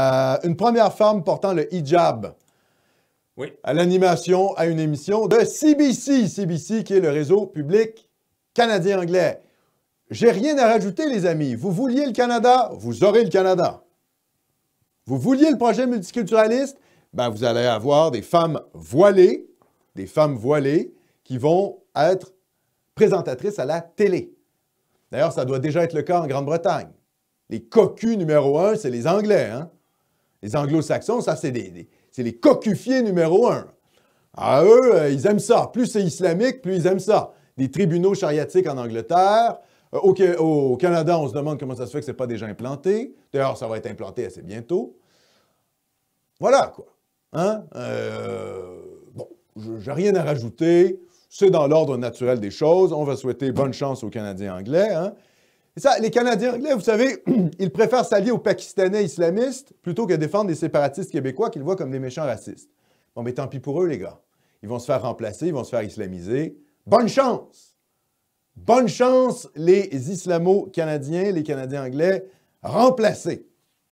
Euh, une première femme portant le hijab. Oui. À l'animation, à une émission de CBC. CBC qui est le réseau public canadien-anglais. J'ai rien à rajouter, les amis. Vous vouliez le Canada, vous aurez le Canada. Vous vouliez le projet multiculturaliste, ben vous allez avoir des femmes voilées, des femmes voilées qui vont être présentatrices à la télé. D'ailleurs, ça doit déjà être le cas en Grande-Bretagne. Les cocus numéro un, c'est les Anglais. Hein? Les anglo-saxons, ça, c'est des, c'est les cocufiers numéro un. À ah, eux, euh, ils aiment ça. Plus c'est islamique, plus ils aiment ça. Des tribunaux chariatiques en Angleterre. Euh, au, Canada, on se demande comment ça se fait que ce n'est pas déjà implanté. D'ailleurs, ça va être implanté assez bientôt. Voilà, quoi. Hein? Euh, je bon, rien à rajouter. C'est dans l'ordre naturel des choses. On va souhaiter bonne chance aux Canadiens anglais. Hein ça, les Canadiens anglais, vous savez, ils préfèrent s'allier aux Pakistanais islamistes plutôt que défendre des séparatistes québécois qu'ils voient comme des méchants racistes. Bon, mais tant pis pour eux, les gars. Ils vont se faire remplacer, ils vont se faire islamiser. Bonne chance! Bonne chance, les islamo-canadiens, les Canadiens anglais, remplacés.